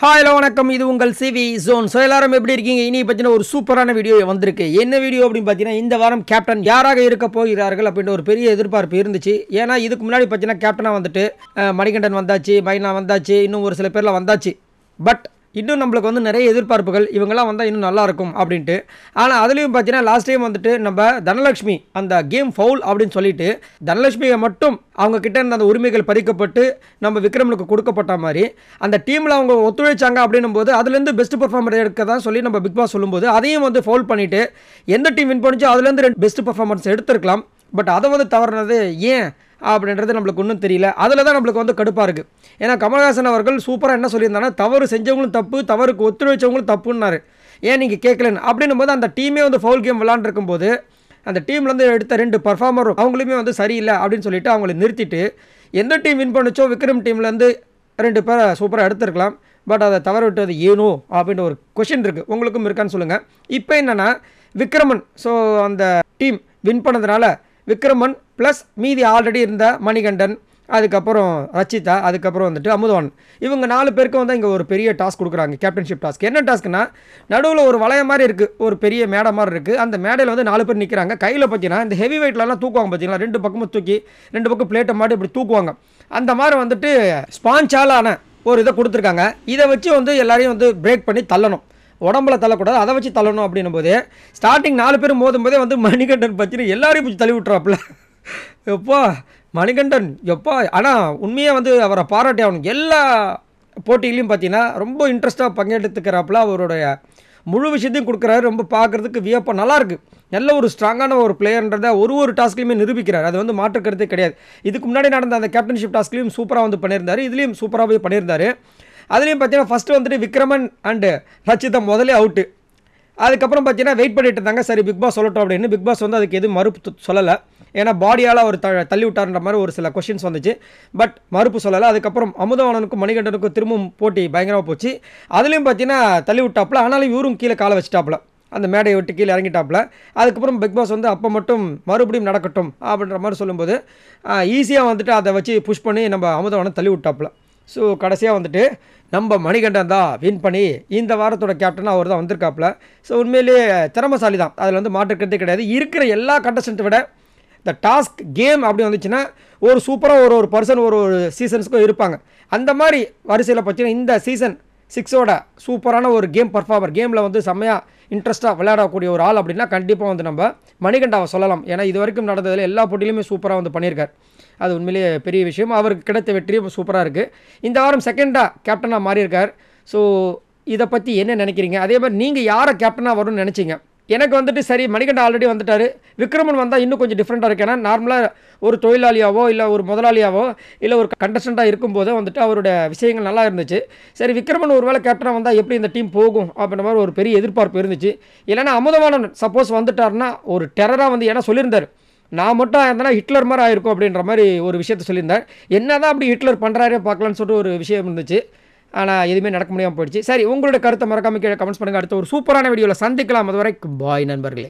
hello வணக்கம் இது உங்கள் சிவி ஜோன் ஸோ எல்லாரும் எப்படி இருக்கீங்க இனி பார்த்தீங்கன்னா ஒரு சூப்பரான வீடியோ வந்திருக்கு என்ன வீடியோ அப்படின்னு பார்த்தீங்கன்னா இந்த வாரம் கேப்டன் யாராக இருக்க போகிறார்கள் அப்படின்ற ஒரு பெரிய எதிர்பார்ப்பு இருந்துச்சு ஏன்னா இதுக்கு முன்னாடி பார்த்தீங்கன்னா கேப்டனாக வந்துட்டு மணிகண்டன் வந்தாச்சு மைனா வந்தாச்சு இன்னும் ஒரு சில பேரில் வந்தாச்சு பட் இன்னும் நம்மளுக்கு வந்து நிறைய எதிர்பார்ப்புகள் இவங்கெல்லாம் வந்தால் இன்னும் நல்லாயிருக்கும் அப்படின்ட்டு ஆனால் அதுலேயும் பார்த்தீங்கன்னா லாஸ்ட் டைம் வந்துட்டு நம்ம தனலக்ஷ்மி அந்த கேம் ஃபவுல் அப்படின்னு சொல்லிட்டு தனலக்ஷ்மியை மட்டும் அவங்க கிட்ட இருந்த அந்த உரிமைகள் பறிக்கப்பட்டு நம்ம விக்ரமனுக்கு கொடுக்கப்பட்ட மாதிரி அந்த டீமில் அவங்க ஒத்துழைச்சாங்க அப்படின்னும் போது அதுலேருந்து பெஸ்ட் பர்ஃபார்மர் எடுக்க தான் சொல்லி நம்ம பிக் பாஸ் சொல்லும்போது அதையும் வந்து ஃபோல் பண்ணிவிட்டு எந்த டீம் வின் பண்ணிச்சோ அதுலேருந்து ரெண்டு பெஸ்ட் பர்ஃபார்மன்ஸ் எடுத்துருக்கலாம் பட் அதை வந்து தவறுனது ஏன் அப்படின்றது நம்மளுக்கு ஒன்றும் தெரியல அதில் தான் நம்மளுக்கு வந்து கடுப்பாக இருக்குது ஏன்னா கமல்ஹாசன் அவர்கள் சூப்பராக என்ன சொல்லியிருந்தாங்கன்னா தவறு செஞ்சவங்களும் தப்பு தவறுக்கு ஒத்துழைச்சவங்களும் தப்புன்னாரு ஏன் நீங்கள் கேட்கலன்னு அப்படின்னும் போது அந்த டீமே வந்து ஃபவுல் கேம் விளாண்டுருக்கும் போது அந்த டீம்லேருந்து எடுத்த ரெண்டு பர்ஃபார்மரும் அவங்களுமே வந்து சரியில்லை அப்படின்னு சொல்லிட்டு அவங்கள நிறுத்திட்டு எந்த டீம் வின் பண்ணுச்சோ விக்ரம் டீம்லேருந்து ரெண்டு பேரை சூப்பராக எடுத்துருக்கலாம் பட் அதை தவற அது ஏனோ அப்படின்ற ஒரு கொஷின் இருக்குது உங்களுக்கும் இருக்கான்னு சொல்லுங்கள் இப்போ என்னென்னா விக்ரமன் ஸோ அந்த டீம் வின் பண்ணதுனால விக்ரமன் ப்ளஸ் மீதி ஆல்ரெடி இருந்த மணிகண்டன் அதுக்கப்புறம் ரச்சிதா அதுக்கப்புறம் வந்துட்டு அமுதவன் இவங்க நாலு பேருக்கும் வந்து இங்கே ஒரு பெரிய டாஸ்க் கொடுக்குறாங்க கேப்டன்ஷிப் டாஸ்க் என்ன டாஸ்க்னா நடுவில் ஒரு வளைய மாதிரி இருக்குது ஒரு பெரிய மேடை மாதிரி இருக்குது அந்த மேடையில் வந்து நாலு பேர் நிற்கிறாங்க கையில் பார்த்தீங்கன்னா இந்த ஹெவி வெயிட்லலாம் தூக்குவாங்க பார்த்தீங்கன்னா ரெண்டு பக்கமும் தூக்கி ரெண்டு பக்கம் பிளேட்டை மாட்டி இப்படி தூக்குவாங்க அந்த மாதிரி வந்துட்டு ஸ்பான்ச்சாலான ஒரு இதை கொடுத்துருக்காங்க இதை வச்சு வந்து எல்லாரையும் வந்து பிரேக் பண்ணி தள்ளணும் உடம்புல தள்ளக்கூடாது அதை வச்சு தள்ளணும் அப்படின்னும் போதே ஸ்டார்டிங் நாலு பேர் மோதும் போதே வந்து மணிகண்டன் பச்சனை எல்லாரையும் பிடிச்சி தள்ளி விட்டுறாப்புல எப்போ மணிகண்டன் எப்போ ஆனால் உண்மையாக வந்து அவரை பாராட்டி அவனுக்கு எல்லா போட்டிகளையும் பார்த்தீங்கன்னா ரொம்ப இன்ட்ரெஸ்ட்டாக பங்கெடுத்துக்கிறாப்புல அவருடைய முழு விஷயத்தையும் கொடுக்குறாரு ரொம்ப பார்க்குறதுக்கு வியப்பாக நல்லாயிருக்கு நல்ல ஒரு ஸ்ட்ராங்கான ஒரு பிளேயர்ன்றதை ஒரு ஒரு டாஸ்க்லையுமே நிரூபிக்கிறார் அது வந்து மாற்றுக்கிறதே கிடையாது இதுக்கு முன்னாடி நடந்த அந்த கேப்டன்ஷிப் டாஸ்க்லையும் சூப்பராக வந்து பண்ணியிருந்தார் இதுலேயும் சூப்பராகவே பண்ணியிருந்தார் அதுலேயும் பார்த்தீங்கன்னா ஃபஸ்ட்டு வந்துட்டு விக்ரமன் அண்டு ரச்சிதம் முதலே அவுட்டு அதுக்கப்புறம் பார்த்தீங்கன்னா வெயிட் பண்ணிட்டு இருந்தாங்க சரி பிக் பாஸ் சொல்லட்டும் அப்படின்னு பிக் பாஸ் வந்து அதுக்கு எதுவும் மறுப்பு சொல்லலை ஏன்னா பாடியால் அவர் த தள்ளி விட்டார்ன்ற மாதிரி ஒரு சில கொஷின்ஸ் வந்துச்சு பட் மறுப்பு சொல்லலை அதுக்கப்புறம் அமுதவானனுக்கும் மணிகண்டனுக்கும் திரும்பவும் போட்டி பயங்கரமாக போச்சு அதுலேயும் பார்த்தீங்கன்னா தள்ளி விட்டாப்புல ஆனாலும் இவரும் கீழே காலை வச்சுட்டாப்புல அந்த மேடையை விட்டு கீழே இறங்கிட்டாப்புல அதுக்கப்புறம் பிக் பாஸ் வந்து அப்போ மட்டும் மறுபடியும் நடக்கட்டும் அப்படின்ற மாதிரி சொல்லும்போது ஈஸியாக வந்துட்டு அதை வச்சு புஷ் பண்ணி நம்ம அமுதவானம் தள்ளி விட்டாப்புல ஸோ கடைசியாக வந்துட்டு நம்ம மணிகண்டன் தான் வின் பண்ணி இந்த வாரத்தோட கேப்டன் அவர் தான் வந்திருக்காப்புல ஸோ உண்மையிலேயே திறமசாலி தான் அதில் வந்து மாற்றுக்கிறதே கிடையாது இருக்கிற எல்லா கண்டஸ்டன்ட்டை விட இந்த டாஸ்க் கேம் அப்படி வந்துச்சுன்னா ஒரு சூப்பராக ஒரு ஒரு பர்சன் ஒரு ஒரு சீசன்ஸுக்கும் இருப்பாங்க அந்த மாதிரி வரிசையில் பார்த்தீங்கன்னா இந்த சீசன் சிக்ஸோட சூப்பரான ஒரு கேம் பர்ஃபார்மர் கேமில் வந்து செம்மையாக இன்ட்ரெஸ்ட்டாக விளையாடக்கூடிய ஒரு ஆள் அப்படின்னா கண்டிப்பாக வந்து நம்ம மணிகண்டாவை சொல்லலாம் ஏன்னா இது வரைக்கும் நடந்ததில் எல்லா போட்டியிலுமே சூப்பராக வந்து பண்ணியிருக்கார் அது உண்மையிலேயே பெரிய விஷயம் அவருக்கு கிடைத்த வெற்றியும் சூப்பராக இருக்குது இந்த வாரம் செகண்டாக கேப்டனாக மாறியிருக்கார் ஸோ இதை பற்றி என்ன நினைக்கிறீங்க அதே மாதிரி நீங்கள் யாரை கேப்டனாக வரும்னு நினச்சிங்க எனக்கு வந்துட்டு சரி மணிகண்ட ஆல்ரெடி வந்துட்டார் விக்ரமன் வந்தால் இன்னும் கொஞ்சம் டிஃப்ரெண்ட்டாக இருக்கு ஏன்னா நார்மலாக ஒரு தொழிலாளியாவோ இல்லை ஒரு முதலாளியாவோ இல்லை ஒரு கண்டஸ்டண்ட்டாக இருக்கும்போது வந்துட்டு அவரோட விஷயங்கள் நல்லா இருந்துச்சு சரி விக்ரமன் ஒரு வேளை கேப்டனாக வந்தால் எப்படி இந்த டீம் போகும் அப்படின்ற மாதிரி ஒரு பெரிய எதிர்பார்ப்பு இருந்துச்சு இல்லைன்னா அமுதவானன் சப்போஸ் வந்துட்டார்னா ஒரு டெரராக வந்து ஏன்னா சொல்லியிருந்தார் நான் மட்டும் ஆயிருந்தனா ஹிட்லர் மாதிரி ஆயிருக்கும் அப்படின்ற மாதிரி ஒரு விஷயத்த சொல்லியிருந்தார் என்ன தான் அப்படி ஹிட்லர் பண்ணுறாரு பார்க்கலான்னு சொல்லிட்டு ஒரு விஷயம் இருந்துச்சு ஆனால் எதுவுமே நடக்க முடியாமல் போயிடுச்சு சரி உங்களோட கருத்தை மறக்காமல் கீழே கமெண்ட்ஸ் பண்ணுங்கள் அடுத்த ஒரு சூப்பரான வீடியோவில் சந்திக்கலாம் வரைக்கும் பாய் நண்பர்களே